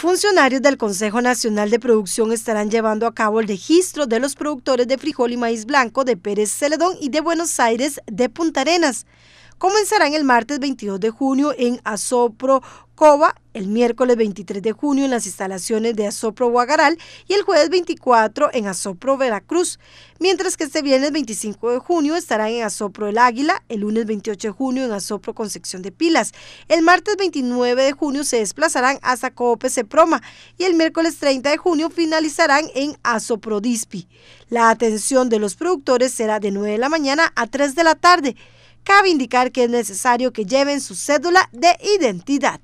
Funcionarios del Consejo Nacional de Producción estarán llevando a cabo el registro de los productores de frijol y maíz blanco de Pérez Celedón y de Buenos Aires de Punta Arenas. Comenzarán el martes 22 de junio en Asopro el miércoles 23 de junio en las instalaciones de Azopro, Guagaral y el jueves 24 en Azopro, Veracruz, mientras que este viernes 25 de junio estarán en Azopro, El Águila, el lunes 28 de junio en Azopro, Concepción de Pilas, el martes 29 de junio se desplazarán hasta Coope Proma y el miércoles 30 de junio finalizarán en Azopro, Dispi. La atención de los productores será de 9 de la mañana a 3 de la tarde. Cabe indicar que es necesario que lleven su cédula de identidad.